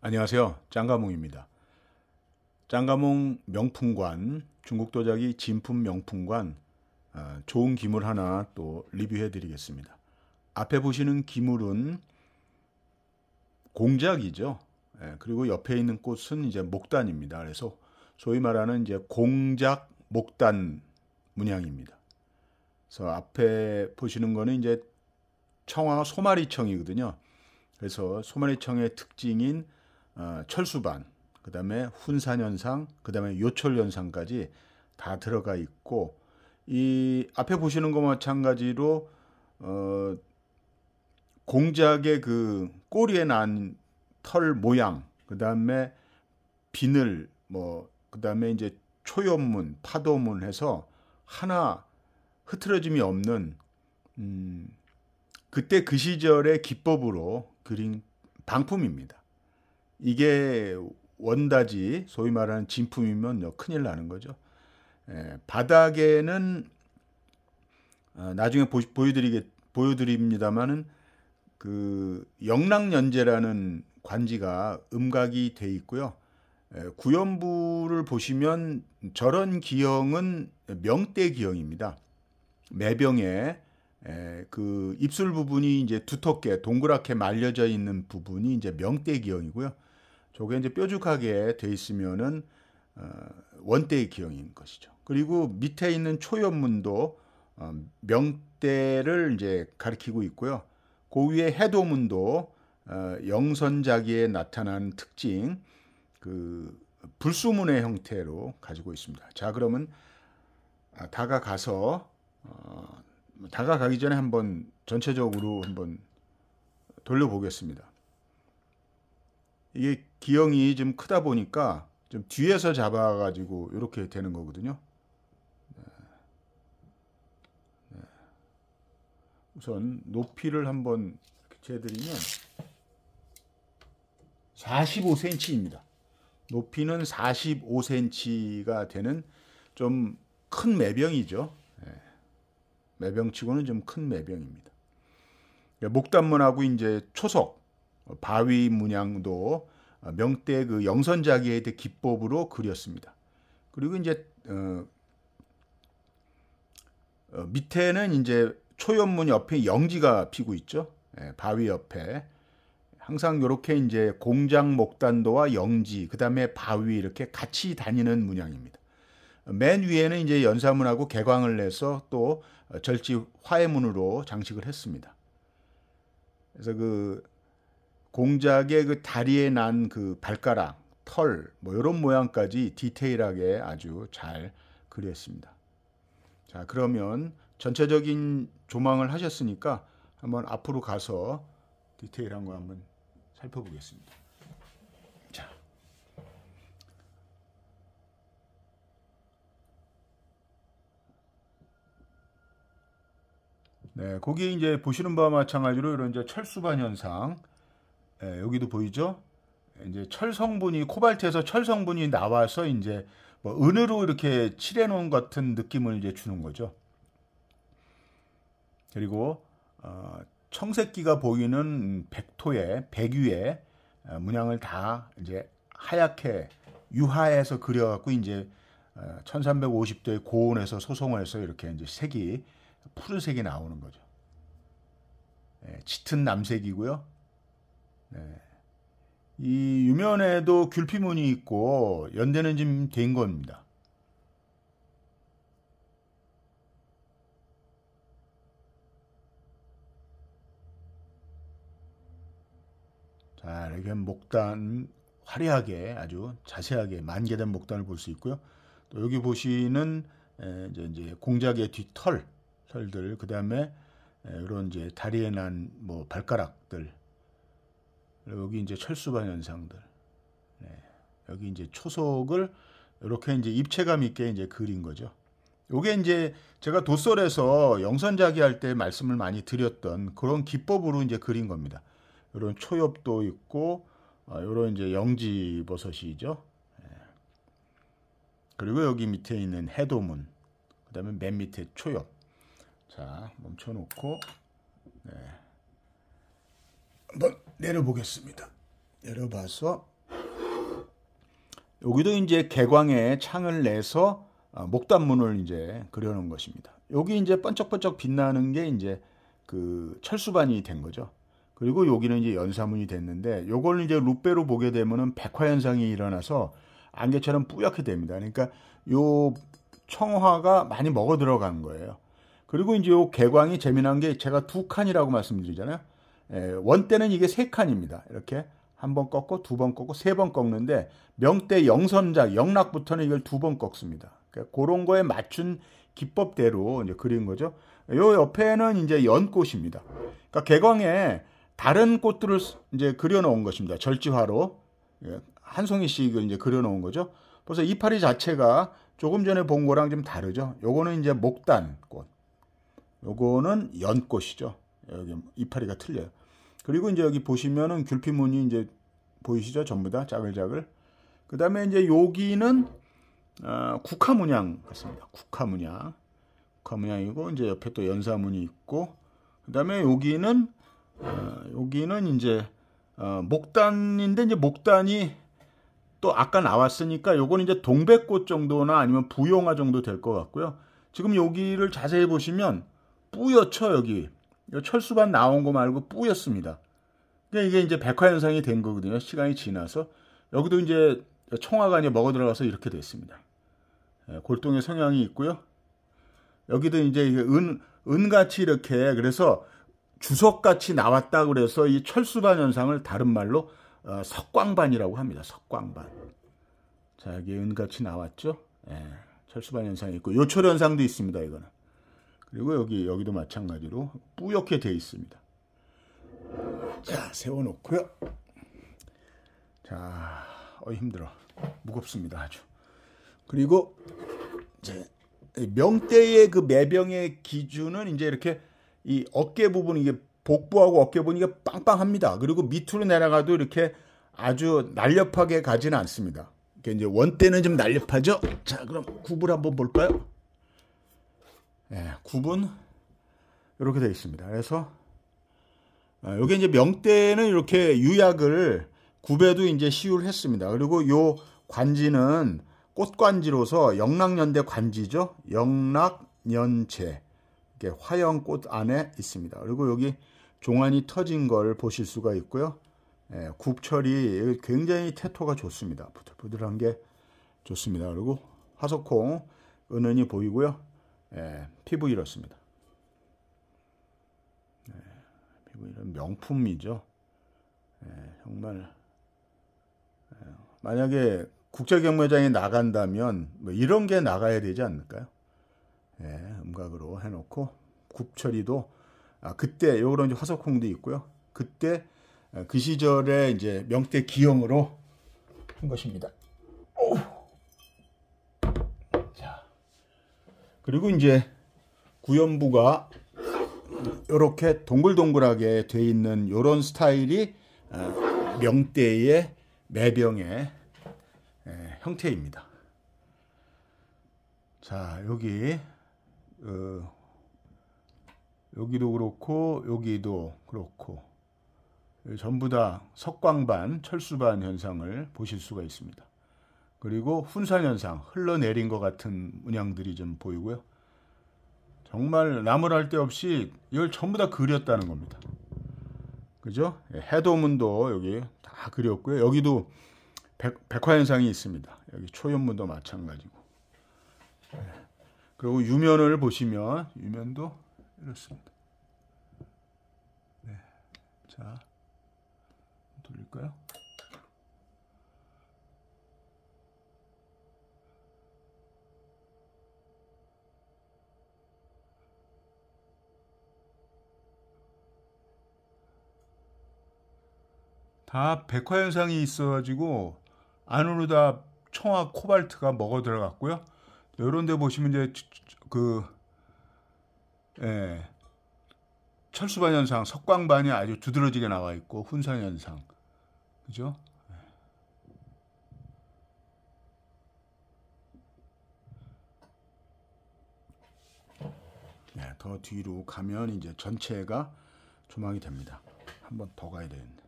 안녕하세요. 짱가몽입니다. 짱가몽 명품관, 중국 도자기 진품 명품관 아, 좋은 기물 하나 또 리뷰해 드리겠습니다. 앞에 보시는 기물은 공작이죠. 예, 그리고 옆에 있는 꽃은 이제 목단입니다. 그래서 소위 말하는 이제 공작 목단 문양입니다. 그래서 앞에 보시는 거는 이제 청화 소마리청이거든요. 그래서 소마리청의 특징인 어, 철수반, 그 다음에 훈산현상, 그 다음에 요철현상까지 다 들어가 있고, 이 앞에 보시는 것 마찬가지로, 어, 공작의 그 꼬리에 난 털 모양, 그 다음에 비늘, 뭐, 그 다음에 이제 초연문, 파도문 해서 하나 흐트러짐이 없는, 음, 그때 그 시절의 기법으로 그린 방품입니다. 이게 원다지 소위 말하는 진품이면요 큰일 나는 거죠. 예, 바닥에는 어, 나중에 보, 보여드리게 보여드립니다만은 그 영락연제라는 관지가 음각이 돼 있고요. 예, 구연부를 보시면 저런 기형은 명대 기형입니다. 매병에 에, 예, 그 입술 부분이 이제 두텁게 동그랗게 말려져 있는 부분이 이제 명대 기형이고요. 저게 이제 뾰족하게 돼 있으면은 어, 원대의 기형인 것이죠. 그리고 밑에 있는 초연문도 어, 명대를 이제 가리키고 있고요. 그 위에 해도문도 어, 영선자기에 나타난 특징 그 불수문의 형태로 가지고 있습니다. 자 그러면 아, 다가가서 다가가기 전에 한번 전체적으로 한번 돌려보겠습니다. 이게 기형이 좀 크다 보니까 좀 뒤에서 잡아가지고 이렇게 되는 거거든요. 네. 네. 우선 높이를 한번 재드리면 45cm입니다. 높이는 45cm가 되는 좀 큰 매병이죠. 네. 매병치고는 좀 큰 매병입니다. 목단문하고 이제 초석, 바위 문양도 아, 명대 그 영선자기에 대 기법으로 그렸습니다. 그리고 이제 어, 어, 밑에는 이제 초연문 옆에 영지가 피고 있죠. 예, 바위 옆에 항상 이렇게 이제 공장 목단도와 영지 그다음에 바위 이렇게 같이 다니는 문양입니다. 맨 위에는 이제 연사문하고 개광을 내서 또 절지 화해문으로 장식을 했습니다. 그래서 그 공작의 그 다리에 난 그 발가락, 털, 뭐 이런 모양까지 디테일하게 아주 잘 그렸습니다. 자, 그러면 전체적인 조망을 하셨으니까 한번 앞으로 가서 디테일한 거 한번 살펴보겠습니다. 자. 네, 거기 이제 보시는 바와 마찬가지로 이런 이제 철수반 현상, 예, 여기도 보이죠? 이제 철 성분이 코발트에서 철 성분이 나와서 이제 뭐 은으로 이렇게 칠해 놓은 같은 느낌을 이제 주는 거죠. 그리고 어, 청색기가 보이는 백토의백위의 어, 문양을 다 이제 하얗게 유화해서 그려갖고 이제 1350도의 어, 고온에서 소송을 해서 이렇게 이제 색이 푸른색이 나오는 거죠. 예, 짙은 남색이고요. 네. 이 유면에도 귤피문이 있고 연대는 지금 된 겁니다. 자, 이렇게 목단 화려하게 아주 자세하게 만개된 목단을 볼 수 있고요. 또 여기 보시는 이제, 이제 공작의 뒤털 털들 그 다음에 이런 이제 다리에 난 뭐 발가락들 여기 이제 철수반 현상들. 네. 여기 이제 초석을 이렇게 이제 입체감 있게 이제 그린 거죠. 요게 이제 제가 도솔에서 영선자기 할 때 말씀을 많이 드렸던 그런 기법으로 이제 그린 겁니다. 이런 초엽도 있고 이런 어, 이제 영지 버섯이죠. 네. 그리고 여기 밑에 있는 해도문, 그 다음에 맨 밑에 초엽. 자, 멈춰놓고, 네. 내려보겠습니다. 내려봐서 여기도 이제 개광에 창을 내서 아, 목단문을 이제 그려놓은 것입니다. 여기 이제 번쩍번쩍 빛나는 게 이제 그 철수반이 된 거죠. 그리고 여기는 이제 연사문이 됐는데 요걸 이제 루페로 보게 되면은 백화 현상이 일어나서 안개처럼 뿌옇게 됩니다. 그러니까 요 청화가 많이 먹어 들어간 거예요. 그리고 이제 요 개광이 재미난 게 제가 두 칸이라고 말씀드리잖아요. 예, 원때는 이게 세 칸입니다. 이렇게 한 번 꺾고 두 번 꺾고 세 번 꺾는데 명대 영선작 영락부터는 이걸 두 번 꺾습니다. 그러니까 그런 거에 맞춘 기법대로 이제 그린 거죠. 요 옆에는 이제 연꽃입니다. 그러니까 개광에 다른 꽃들을 이제 그려놓은 것입니다. 절지화로 예, 한송이씩 이제 그려놓은 거죠. 벌써 이파리 자체가 조금 전에 본 거랑 좀 다르죠. 요거는 이제 목단꽃. 요거는 연꽃이죠. 여기 이파리가 틀려요. 그리고 이제 여기 보시면은 귤피문이 이제 보이시죠? 전부 다 자글자글. 그 다음에 이제 여기는 어, 아, 국화문양 같습니다. 국화문양. 국화문양이고 이제 옆에 또 연사문이 있고 그 다음에 여기는 어, 여기는 이제 어, 목단인데 이제 목단이 또 아까 나왔으니까 요건 이제 동백꽃 정도나 아니면 부용화 정도 될 것 같고요. 지금 여기를 자세히 보시면 뿌옇죠 여기 철수반 나온 거 말고 뿌였습니다. 그러니까 이게 이제 백화현상이 된 거거든요. 시간이 지나서. 여기도 이제 청화관이 먹어 들어가서 이렇게 됐습니다. 예, 골동의 성향이 있고요. 여기도 이제 은, 은같이 이렇게 그래서 주석같이 나왔다 그래서 이 철수반 현상을 다른 말로 어, 석광반이라고 합니다. 석광반. 자, 여기 은같이 나왔죠? 예, 철수반 현상이 있고 요철 현상도 있습니다. 이거는. 그리고 여기 여기도 마찬가지로 뿌옇게 돼 있습니다. 자 세워놓고요. 자, 어 힘들어 무겁습니다 아주. 그리고 이제 명대의 그 매병의 기준은 이제 이렇게 이 어깨 부분 이게 복부하고 어깨 부분이 빵빵합니다. 그리고 밑으로 내려가도 이렇게 아주 날렵하게 가지는 않습니다. 이게 이제 원대는 좀 날렵하죠. 자, 그럼 굽을 한번 볼까요? 예, 9분 이렇게 되어 있습니다. 그래서 여기 아, 이제 명대는 이렇게 유약을 구배도 이제 시유를했습니다 그리고 요 관지는 꽃관지로서 영락연대 관지죠. 영락연체 이게 화영꽃 안에 있습니다. 그리고 여기 종안이 터진 걸 보실 수가 있고요. 예, 굽철이 굉장히 태토가 좋습니다. 부들부들한 게 좋습니다. 그리고 화석콩 은은히 보이고요. 예, 피부 이렇습니다. 예, 피부 이런 명품이죠. 예, 정말 예, 만약에 국제경매장에 나간다면 뭐 이런 게 나가야 되지 않을까요? 예, 음각으로 해놓고 국처리도 아, 그때 요런 화석홍도 있고요. 그때 아, 그 시절에 이제 명태 기형으로 한 것입니다. 그리고 이제 구연부가 이렇게 동글동글하게 돼 있는 이런 스타일이 어, 명대의 매병의 형태입니다. 자 여기 어, 여기도 그렇고 여기도 그렇고 전부 다 석광반 철수반 현상을 보실 수가 있습니다. 그리고 훈산현상, 흘러내린 것 같은 문양들이 좀 보이고요. 정말 나무할데 없이 이걸 전부 다 그렸다는 겁니다. 그죠? 예, 해도문도 여기 다 그렸고요. 여기도 백, 화현상이 있습니다. 여기 초연문도 마찬가지고. 예, 그리고 유면을 보시면 유면도 이렇습니다. 네. 자, 돌릴까요? 다 백화 현상이 있어가지고 안으로 다 청아 코발트가 먹어 들어갔고요. 이런데 보시면 이제 그 예, 철수반 현상, 석광반이 아주 두드러지게 나와 있고 훈산 현상, 그죠? 예. 네, 더 뒤로 가면 이제 전체가 조망이 됩니다. 한번 더 가야 되는데.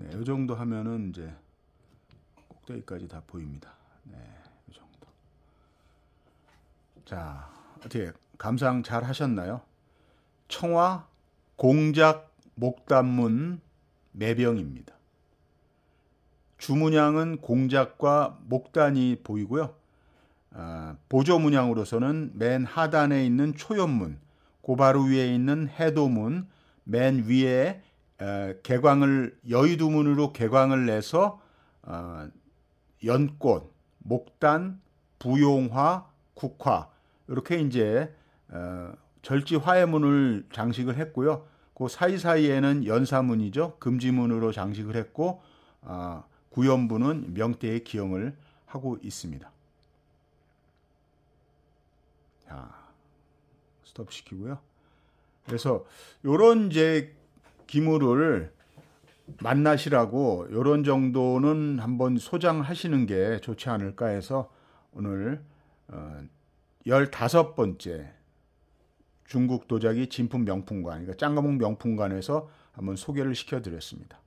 네, 이 정도 하면은 이제 꼭대기까지 다 보입니다. 네, 이 정도. 자, 어떻게 감상 잘 하셨나요? 청화 공작 목단문 매병입니다. 주문양은 공작과 목단이 보이고요. 아, 보조 문양으로서는 맨 하단에 있는 초연문, 고바로 그 위에 있는 해도문, 맨 위에 개광을 여의도문으로 개광을 내서 어, 연꽃, 목단, 부용화, 국화 이렇게 이제 어, 절지 화해문을 장식을 했고요. 그 사이사이에는 연사문이죠. 금지문으로 장식을 했고 어, 구연부는 명태의 기형을 하고 있습니다. 자, 스톱 시키고요. 그래서 요런 이제 기물을 만나시라고 요런 정도는 한번 소장하시는 게 좋지 않을까 해서 오늘 어, 열다섯 번째 중국 도자기 진품 명품관, 그러니까 짱가몽 명품관에서 한번 소개를 시켜드렸습니다.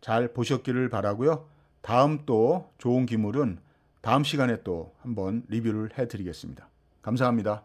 잘 보셨기를 바라고요. 다음 또 좋은 기물은 다음 시간에 또 한번 리뷰를 해드리겠습니다. 감사합니다.